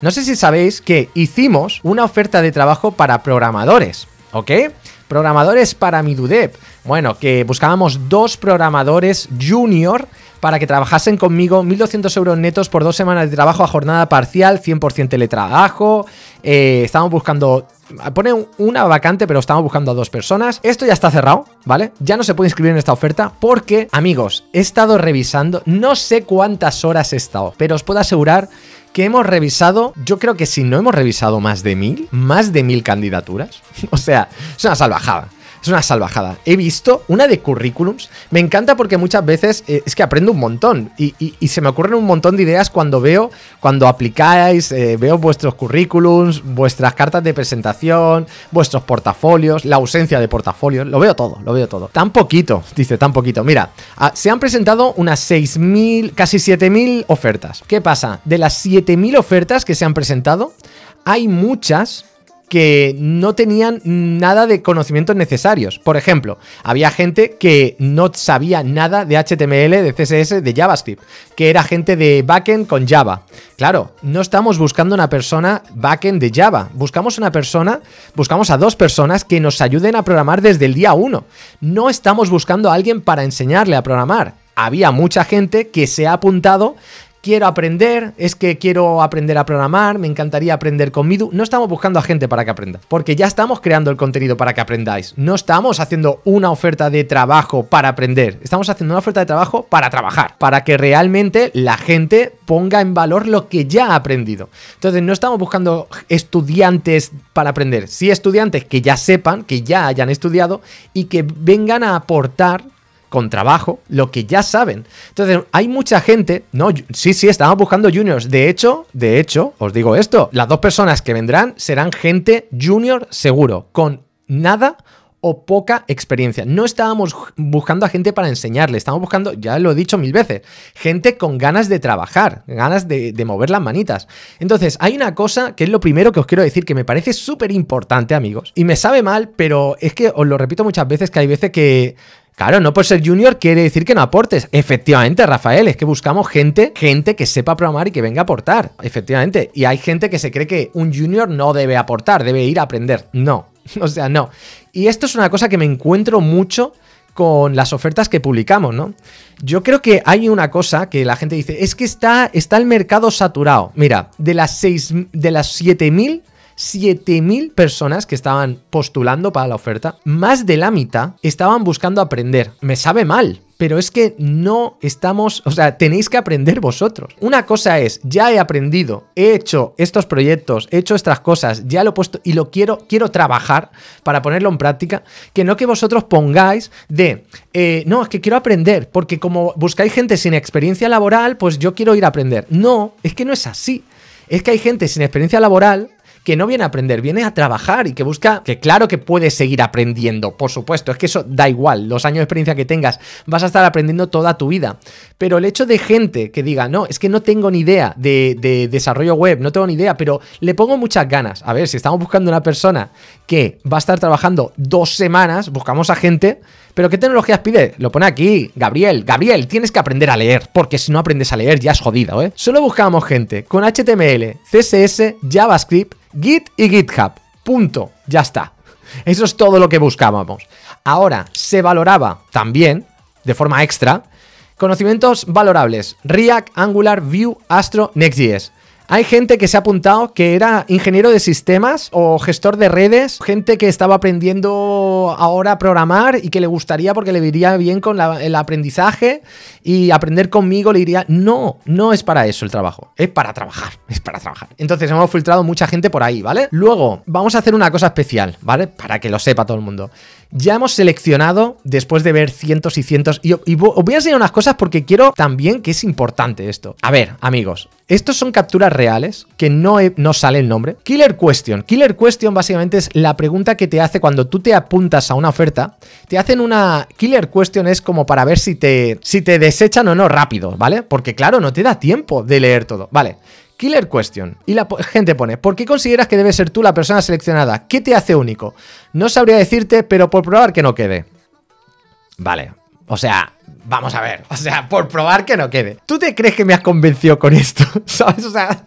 No sé si sabéis que hicimos una oferta de trabajo para programadores, ¿ok? Programadores para Midudev. Bueno, que buscábamos dos programadores junior para que trabajasen conmigo 1.200 euros netos por dos semanas de trabajo a jornada parcial, 100% teletrabajo. Eh, estamos buscando... Pone una vacante, pero estamos buscando a dos personas. Esto ya está cerrado, ¿vale? Ya no se puede inscribir en esta oferta porque, amigos, he estado revisando, no sé cuántas horas he estado, pero os puedo asegurar que hemos revisado, yo creo que si no hemos revisado más de mil, más de mil candidaturas. o sea, es una salvajada es una salvajada. He visto una de currículums. Me encanta porque muchas veces eh, es que aprendo un montón y, se me ocurren un montón de ideas cuando veo, cuando aplicáis, eh, veo vuestros currículums, vuestras cartas de presentación, vuestros portafolios, la ausencia de portafolios. Lo veo todo, lo veo todo. Tan poquito, dice, tan poquito. Mira, ah, se han presentado unas 6.000, casi 7.000 ofertas. ¿Qué pasa? De las 7.000 ofertas que se han presentado, hay muchas que no tenían nada de conocimientos necesarios. Por ejemplo, había gente que no sabía nada de HTML, de CSS, de JavaScript, que era gente de backend con Java. Claro, no estamos buscando una persona backend de Java, buscamos una persona, buscamos a dos personas que nos ayuden a programar desde el día uno. No estamos buscando a alguien para enseñarle a programar había mucha gente que se ha apuntado quiero aprender, es que quiero aprender a programar, me encantaría aprender con Midu. No estamos buscando a gente para que aprenda, porque ya estamos creando el contenido para que aprendáis. No estamos haciendo una oferta de trabajo para aprender, estamos haciendo una oferta de trabajo para trabajar, para que realmente la gente ponga en valor lo que ya ha aprendido. Entonces, no estamos buscando estudiantes para aprender, sí estudiantes que ya sepan, que ya hayan estudiado y que vengan a aportar con trabajo, lo que ya saben. Entonces, hay mucha gente, no, sí, sí, estábamos buscando juniors. De hecho, de hecho, os digo esto, las dos personas que vendrán serán gente junior seguro, con nada o poca experiencia. No estábamos buscando a gente para enseñarle, estamos buscando, ya lo he dicho mil veces, gente con ganas de trabajar, ganas de, de mover las manitas. Entonces, hay una cosa que es lo primero que os quiero decir, que me parece súper importante, amigos, y me sabe mal, pero es que os lo repito muchas veces, que hay veces que Claro, no por ser junior quiere decir que no aportes. Efectivamente, Rafael, es que buscamos gente, gente que sepa programar y que venga a aportar. Efectivamente. Y hay gente que se cree que un junior no debe aportar, debe ir a aprender. No. O sea, no. Y esto es una cosa que me encuentro mucho con las ofertas que publicamos, ¿no? Yo creo que hay una cosa que la gente dice, es que está, está el mercado saturado. Mira, de las 6, de las 7000 7.000 personas que estaban postulando para la oferta, más de la mitad estaban buscando aprender. Me sabe mal, pero es que no estamos, o sea, tenéis que aprender vosotros. Una cosa es, ya he aprendido, he hecho estos proyectos, he hecho estas cosas, ya lo he puesto y lo quiero, quiero trabajar para ponerlo en práctica, que no que vosotros pongáis de, eh, no, es que quiero aprender, porque como buscáis gente sin experiencia laboral, pues yo quiero ir a aprender. No, es que no es así. Es que hay gente sin experiencia laboral que no viene a aprender, viene a trabajar y que busca que claro que puedes seguir aprendiendo, por supuesto, es que eso da igual, los años de experiencia que tengas, vas a estar aprendiendo toda tu vida. Pero el hecho de gente que diga, no, es que no tengo ni idea de, desarrollo web, no tengo ni idea, pero le pongo muchas ganas. A ver, si estamos buscando una persona que va a estar trabajando dos semanas, buscamos a gente ¿Pero qué tecnologías pide? Lo pone aquí, Gabriel. Gabriel, tienes que aprender a leer, porque si no aprendes a leer ya es jodido, ¿eh? Solo buscamos gente con HTML, CSS, JavaScript Git y GitHub. Punto. Ya está. Eso es todo lo que buscábamos. Ahora, se valoraba también, de forma extra, conocimientos valorables, React, Angular, Vue, Astro, Next.js. Hay gente que se ha apuntado que era ingeniero de sistemas o gestor de redes, gente que estaba aprendiendo ahora a programar y que le gustaría porque le iría bien con el aprendizaje y aprender conmigo le iría... no, no es para eso el trabajo, es para trabajar, es para trabajar. Entonces hemos filtrado mucha gente por ahí, ¿vale? Luego, vamos a hacer una cosa especial, ¿vale? Para que lo sepa todo el mundo. Ya hemos seleccionado, después de ver cientos y cientos, y, os voy a enseñar unas cosas porque quiero también que es importante esto. A ver, amigos, estos son capturas reales, que no, no sale el nombre. Killer Question. Killer Question básicamente es la pregunta que te hace cuando tú te apuntas a una oferta. Te hacen una... Killer Question es como para ver si te, si te desechan o no rápido, ¿vale? Porque claro, no te da tiempo de leer todo. Vale. Killer question. Y la gente pone, ¿por qué consideras que debes ser tú la persona seleccionada? ¿Qué te hace único? No sabría decirte, pero por probar que no quede. Vale. O sea, vamos a ver. O sea, por probar que no quede. ¿Tú te crees que me has convencido con esto? ¿Sabes? O sea...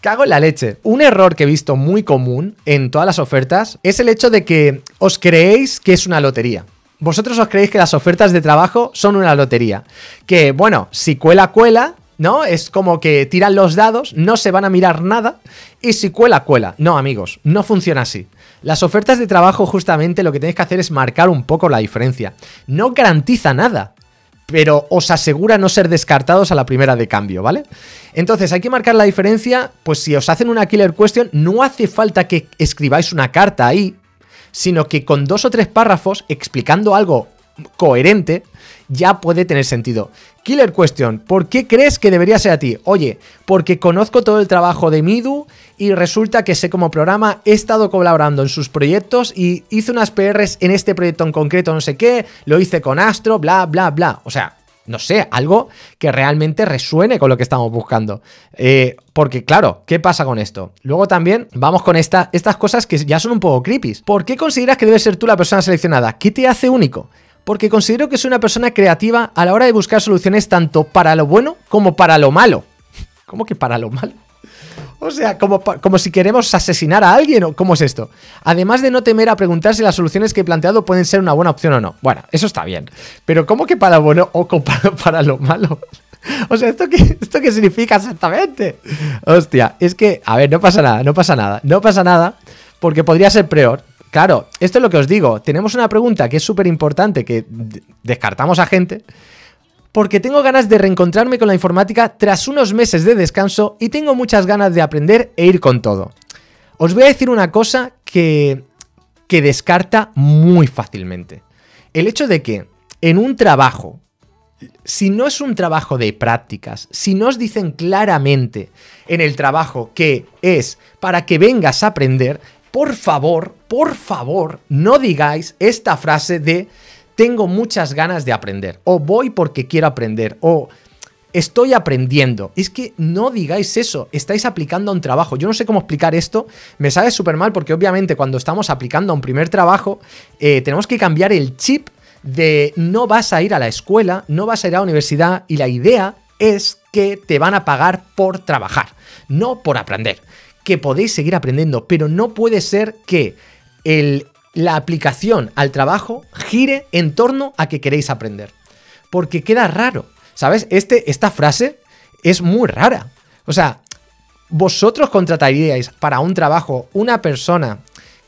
Cago en la leche. Un error que he visto muy común en todas las ofertas es el hecho de que os creéis que es una lotería. Vosotros os creéis que las ofertas de trabajo son una lotería. Que bueno, si cuela, cuela, ¿no? Es como que tiran los dados, no se van a mirar nada y si cuela, cuela. No, amigos, no funciona así. Las ofertas de trabajo justamente lo que tenéis que hacer es marcar un poco la diferencia. No garantiza nada, pero os asegura no ser descartados a la primera de cambio, ¿vale? Entonces, hay que marcar la diferencia, pues si os hacen una killer question, no hace falta que escribáis una carta ahí, sino que con dos o tres párrafos explicando algo coherente, ya puede tener sentido. Killer Question, ¿por qué crees que debería ser a ti? Oye, porque conozco todo el trabajo de Midu y resulta que sé cómo programa, he estado colaborando en sus proyectos y hice unas PRs en este proyecto en concreto, no sé qué, lo hice con Astro, bla, bla, bla. O sea, no sé, algo que realmente resuene con lo que estamos buscando. Eh, porque claro, ¿qué pasa con esto? Luego también vamos con esta, estas cosas que ya son un poco creepy. ¿Por qué consideras que debes ser tú la persona seleccionada? ¿Qué te hace único? porque considero que soy una persona creativa a la hora de buscar soluciones tanto para lo bueno como para lo malo. ¿Cómo que para lo malo? O sea, como, como, si queremos asesinar a alguien o cómo es esto. Además de no temer a preguntar si las soluciones que he planteado pueden ser una buena opción o no. Bueno, eso está bien. Pero ¿cómo que para lo bueno o para, lo malo? O sea, ¿esto qué, ¿esto qué significa exactamente? Hostia, es que, a ver, no pasa nada, no pasa nada, no pasa nada, porque podría ser peor, Claro, esto es lo que os digo. Tenemos una pregunta que es súper importante, que descartamos a gente, porque tengo ganas de reencontrarme con la informática tras unos meses de descanso y tengo muchas ganas de aprender e ir con todo. Os voy a decir una cosa que, que descarta muy fácilmente. El hecho de que en un trabajo, si no es un trabajo de prácticas, si no os dicen claramente en el trabajo que es para que vengas a aprender, por favor, por favor, no digáis esta frase de tengo muchas ganas de aprender, o voy porque quiero aprender, o estoy aprendiendo. Es que no digáis eso, estáis aplicando a un trabajo. Yo no sé cómo explicar esto, me sabe súper mal porque obviamente cuando estamos aplicando a un primer trabajo, eh, tenemos que cambiar el chip de no vas a ir a la escuela, no vas a ir a la universidad y la idea es que te van a pagar por trabajar, no por aprender que podéis seguir aprendiendo, pero no puede ser que el, la aplicación al trabajo gire en torno a que queréis aprender. Porque queda raro. ¿Sabes? Este, esta frase es muy rara. O sea, vosotros contrataríais para un trabajo una persona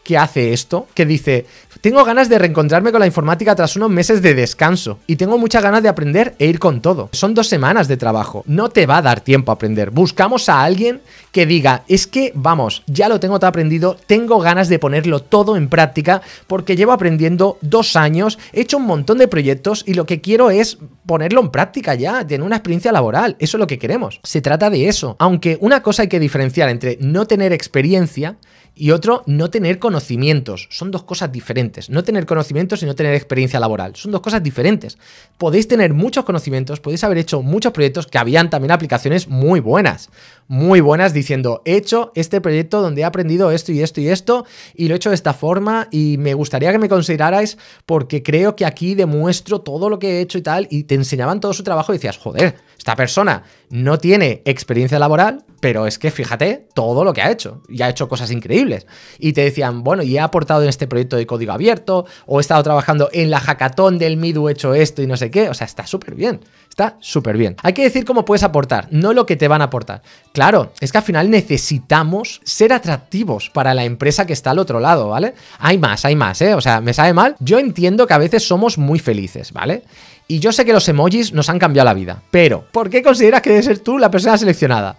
que hace esto, que dice, tengo ganas de reencontrarme con la informática tras unos meses de descanso y tengo muchas ganas de aprender e ir con todo. Son dos semanas de trabajo, no te va a dar tiempo a aprender. Buscamos a alguien que diga, es que vamos, ya lo tengo todo aprendido, tengo ganas de ponerlo todo en práctica porque llevo aprendiendo dos años, he hecho un montón de proyectos y lo que quiero es ponerlo en práctica ya, tener una experiencia laboral, eso es lo que queremos. Se trata de eso, aunque una cosa hay que diferenciar entre no tener experiencia y otro, no tener conocimientos. Son dos cosas diferentes. No tener conocimientos y no tener experiencia laboral. Son dos cosas diferentes. Podéis tener muchos conocimientos, podéis haber hecho muchos proyectos que habían también aplicaciones muy buenas muy buenas diciendo, he hecho este proyecto donde he aprendido esto y esto y esto, y lo he hecho de esta forma, y me gustaría que me considerarais porque creo que aquí demuestro todo lo que he hecho y tal, y te enseñaban todo su trabajo y decías, joder, esta persona no tiene experiencia laboral, pero es que fíjate todo lo que ha hecho, y ha hecho cosas increíbles. Y te decían, bueno, y he aportado en este proyecto de código abierto, o he estado trabajando en la hackathon del Midu, he hecho esto y no sé qué, o sea, está súper bien. Está súper bien. Hay que decir cómo puedes aportar, no lo que te van a aportar. Claro, es que al final necesitamos ser atractivos para la empresa que está al otro lado, ¿vale? Hay más, hay más, ¿eh? O sea, me sabe mal. Yo entiendo que a veces somos muy felices, ¿vale? Y yo sé que los emojis nos han cambiado la vida, pero ¿por qué consideras que debes ser tú la persona seleccionada?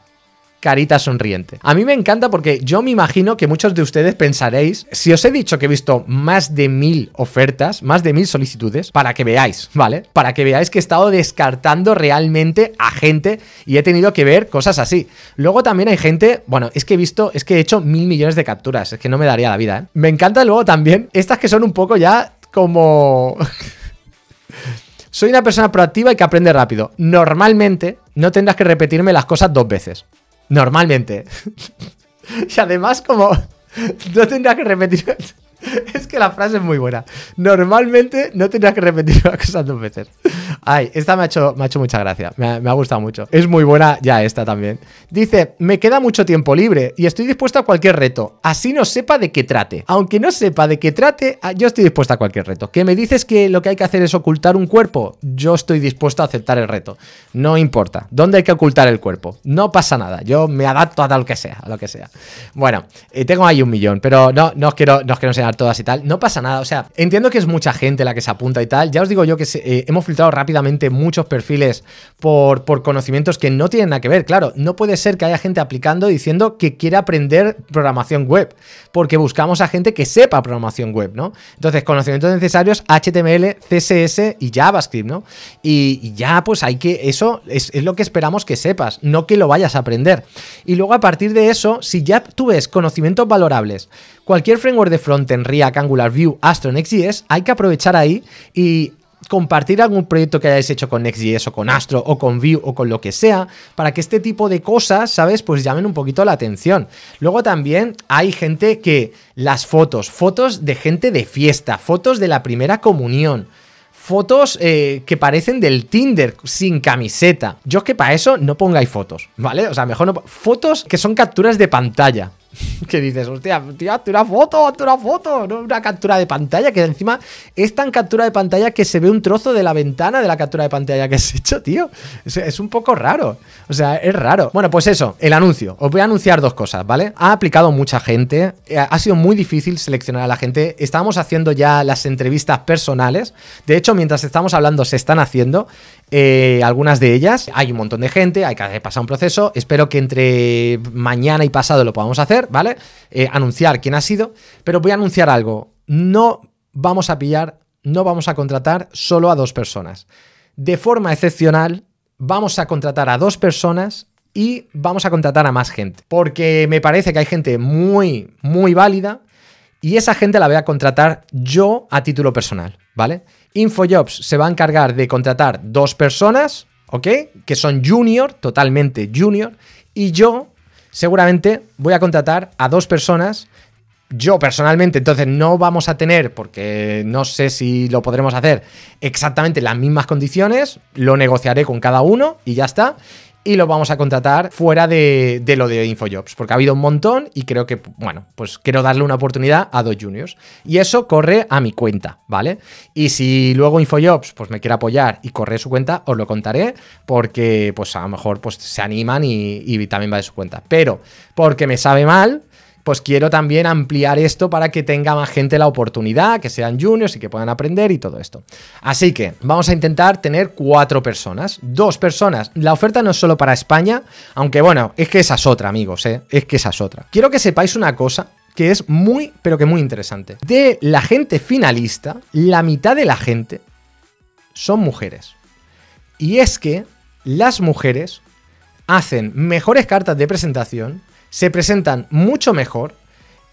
carita sonriente. A mí me encanta porque yo me imagino que muchos de ustedes pensaréis, si os he dicho que he visto más de mil ofertas, más de mil solicitudes, para que veáis, ¿vale? Para que veáis que he estado descartando realmente a gente y he tenido que ver cosas así. Luego también hay gente, bueno, es que he visto, es que he hecho mil millones de capturas, es que no me daría la vida, ¿eh? Me encanta luego también estas que son un poco ya como... Soy una persona proactiva y que aprende rápido. Normalmente no tendrás que repetirme las cosas dos veces. Normalmente. y además, como. No tendría que repetir. es que la frase es muy buena. Normalmente no tendría que repetir una cosa dos veces. Ay, esta me ha hecho, me ha hecho mucha gracia. Me ha, gustado mucho. Es muy buena ya esta también. Dice, me queda mucho tiempo libre y estoy dispuesto a cualquier reto. Así no sepa de qué trate. Aunque no sepa de qué trate, ah, yo estoy dispuesto a cualquier reto. Que me dices que lo que hay que hacer es ocultar un cuerpo. Yo estoy dispuesto a aceptar el reto. No importa. ¿Dónde hay que ocultar el cuerpo? No pasa nada. Yo me adapto a lo que sea, a lo que sea. Bueno, eh, tengo ahí un millón, pero no, no, os quiero, no os enseñar todas y tal. No pasa nada. O sea, entiendo que es mucha gente la que se apunta y tal. Ya os digo yo que eh, hemos filtrado rápido muchos perfiles por, por conocimientos que no tienen nada que ver. Claro, no puede ser que haya gente aplicando diciendo que quiere aprender programación web, porque buscamos a gente que sepa programación web, ¿no? Entonces, conocimientos necesarios, HTML, CSS y JavaScript, ¿no? Y, ya, pues hay que, eso es, es lo que esperamos que sepas, no que lo vayas a aprender. Y luego a partir de eso, si ya tú ves conocimientos valorables, cualquier framework de frontend, React, Angular, Vue, Astro, Next.js, hay que aprovechar ahí y compartir algún proyecto que hayáis hecho con Next.js o con Astro o con View o con lo que sea, para que este tipo de cosas, ¿sabes? Pues llamen un poquito la atención. Luego también hay gente que las fotos, fotos de gente de fiesta, fotos de la primera comunión, fotos eh, que parecen del Tinder sin camiseta. Yo es que para eso no pongáis fotos, ¿vale? O sea, mejor no... Fotos que son capturas de pantalla. que dices, hostia, hazte una foto, una foto, ¿no? una captura de pantalla, que encima es tan captura de pantalla que se ve un trozo de la ventana de la captura de pantalla que has hecho, tío. Es, es un poco raro, o sea, es raro. Bueno, pues eso, el anuncio. Os voy a anunciar dos cosas, ¿vale? Ha aplicado mucha gente, eh, ha sido muy difícil seleccionar a la gente, estábamos haciendo ya las entrevistas personales, de hecho, mientras estamos hablando se están haciendo, eh, algunas de ellas. Hay un montón de gente, hay que pasar un proceso. Espero que entre mañana y pasado lo podamos hacer, ¿vale? Eh, anunciar quién ha sido, pero voy a anunciar algo. No vamos a pillar, no vamos a contratar solo a dos personas. De forma excepcional, vamos a contratar a dos personas y vamos a contratar a más gente. Porque me parece que hay gente muy, muy válida y esa gente la voy a contratar yo a título personal, ¿vale? Infojobs se va a encargar de contratar dos personas, ¿ok? Que son junior, totalmente junior, y yo seguramente voy a contratar a dos personas. Yo personalmente, entonces no vamos a tener, porque no sé si lo podremos hacer exactamente las mismas condiciones, lo negociaré con cada uno y ya está y lo vamos a contratar fuera de, lo de Infojobs, porque ha habido un montón y creo que, bueno, pues quiero darle una oportunidad a dos juniors. Y eso corre a mi cuenta, ¿vale? Y si luego Infojobs pues me quiere apoyar y corre su cuenta, os lo contaré, porque pues a lo mejor pues se animan y, y también va de su cuenta. Pero porque me sabe mal, pues quiero también ampliar esto para que tenga más gente la oportunidad, que sean juniors y que puedan aprender y todo esto. Así que vamos a intentar tener cuatro personas, dos personas. La oferta no es solo para España, aunque bueno, es que esa es otra, amigos, ¿eh? es que esa es otra. Quiero que sepáis una cosa que es muy, pero que muy interesante. De la gente finalista, la mitad de la gente son mujeres. Y es que las mujeres hacen mejores cartas de presentación se presentan mucho mejor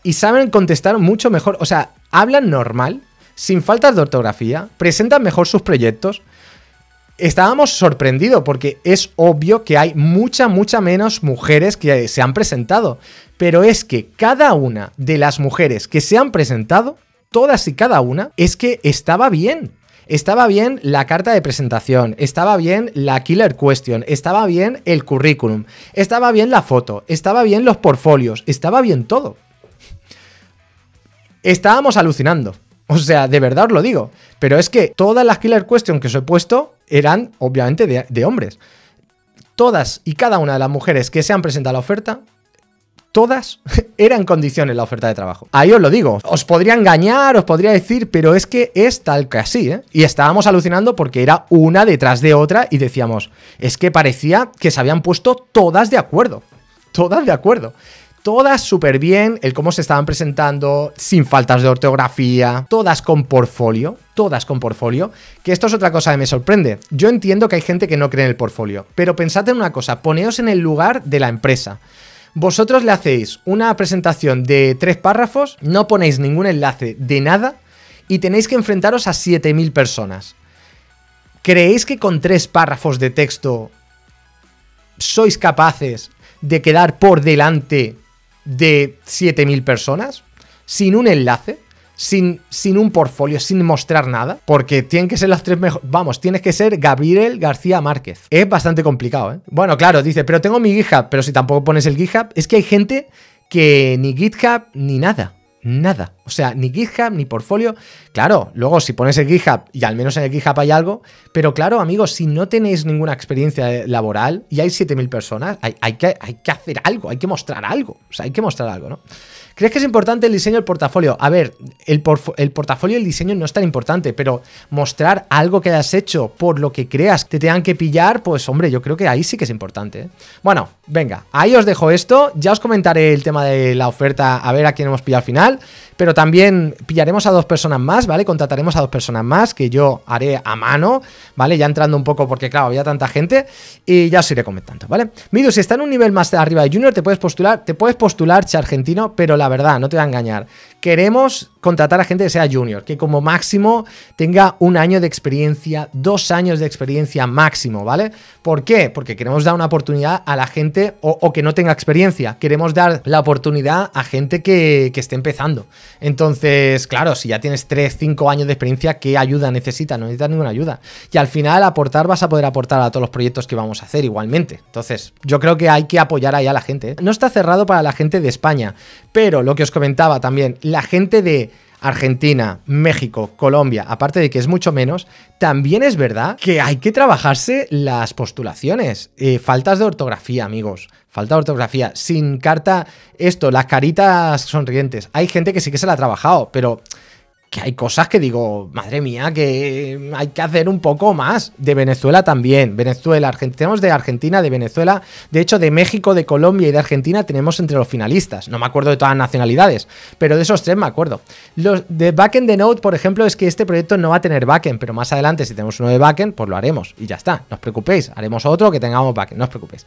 y saben contestar mucho mejor. O sea, hablan normal, sin faltas de ortografía, presentan mejor sus proyectos. Estábamos sorprendidos porque es obvio que hay mucha, mucha menos mujeres que se han presentado. Pero es que cada una de las mujeres que se han presentado, todas y cada una, es que estaba bien. Estaba bien la carta de presentación, estaba bien la killer question, estaba bien el currículum, estaba bien la foto, estaba bien los portfolios, estaba bien todo. Estábamos alucinando. O sea, de verdad os lo digo. Pero es que todas las killer question que os he puesto eran obviamente de, de hombres. Todas y cada una de las mujeres que se han presentado a la oferta todas eran condiciones la oferta de trabajo. Ahí os lo digo. Os podría engañar, os podría decir, pero es que es tal que así, ¿eh? Y estábamos alucinando porque era una detrás de otra y decíamos, es que parecía que se habían puesto todas de acuerdo. Todas de acuerdo. Todas súper bien, el cómo se estaban presentando, sin faltas de ortografía, todas con portfolio, todas con portfolio, que esto es otra cosa que me sorprende. Yo entiendo que hay gente que no cree en el portfolio, pero pensad en una cosa, poneos en el lugar de la empresa. Vosotros le hacéis una presentación de tres párrafos, no ponéis ningún enlace de nada y tenéis que enfrentaros a 7.000 personas. ¿Creéis que con tres párrafos de texto sois capaces de quedar por delante de 7.000 personas sin un enlace? sin, un portfolio, sin mostrar nada, porque tienen que ser las tres mejores. Vamos, tienes que ser Gabriel García Márquez. Es bastante complicado, ¿eh? Bueno, claro, dice, pero tengo mi GitHub, pero si tampoco pones el GitHub, es que hay gente que ni GitHub ni nada nada. O sea, ni GitHub, ni portfolio. Claro, luego si pones el GitHub y al menos en el GitHub hay algo, pero claro, amigos, si no tenéis ninguna experiencia laboral y hay 7.000 personas, hay, que, hay que hacer algo, hay que mostrar algo. O sea, hay que mostrar algo, ¿no? ¿Crees que es importante el diseño del portafolio? A ver, el, portafolio y el diseño no es tan importante, pero mostrar algo que has hecho por lo que creas que te tengan que pillar, pues hombre, yo creo que ahí sí que es importante. ¿eh? Bueno, Venga, ahí os dejo esto. Ya os comentaré el tema de la oferta, a ver a quién hemos pillado al final. Pero también pillaremos a dos personas más, ¿vale? Contrataremos a dos personas más que yo haré a mano, ¿vale? Ya entrando un poco porque, claro, había tanta gente. Y ya os iré comentando, ¿vale? Mido, si está en un nivel más arriba de Junior, te puedes postular. Te puedes postular, che argentino, pero la verdad, no te va a engañar. Queremos contratar a gente que sea junior, que como máximo tenga un año de experiencia, dos años de experiencia máximo, ¿vale? ¿Por qué? Porque queremos dar una oportunidad a la gente o, que no tenga experiencia. Queremos dar la oportunidad a gente que, esté empezando. Entonces, claro, si ya tienes tres, cinco años de experiencia, ¿qué ayuda necesita, No necesitas ninguna ayuda. Y al final aportar vas a poder aportar a todos los proyectos que vamos a hacer igualmente. Entonces, yo creo que hay que apoyar ahí a la gente. ¿eh? No está cerrado para la gente de España, pero lo que os comentaba también, la gente de Argentina, México, Colombia, aparte de que es mucho menos, también es verdad que hay que trabajarse las postulaciones. Eh, faltas de ortografía, amigos. Falta de ortografía. Sin carta, esto, las caritas sonrientes. Hay gente que sí que se la ha trabajado, pero que hay cosas que digo, madre mía, que hay que hacer un poco más. De Venezuela también, Venezuela, tenemos de Argentina, de Venezuela, de hecho de México, de Colombia y de Argentina tenemos entre los finalistas. No me acuerdo de todas las nacionalidades, pero de esos tres me acuerdo. Los de Backend de Node, por ejemplo, es que este proyecto no va a tener backend, pero más adelante si tenemos uno de backend, pues lo haremos y ya está. No os preocupéis, haremos otro que tengamos backend, no os preocupéis.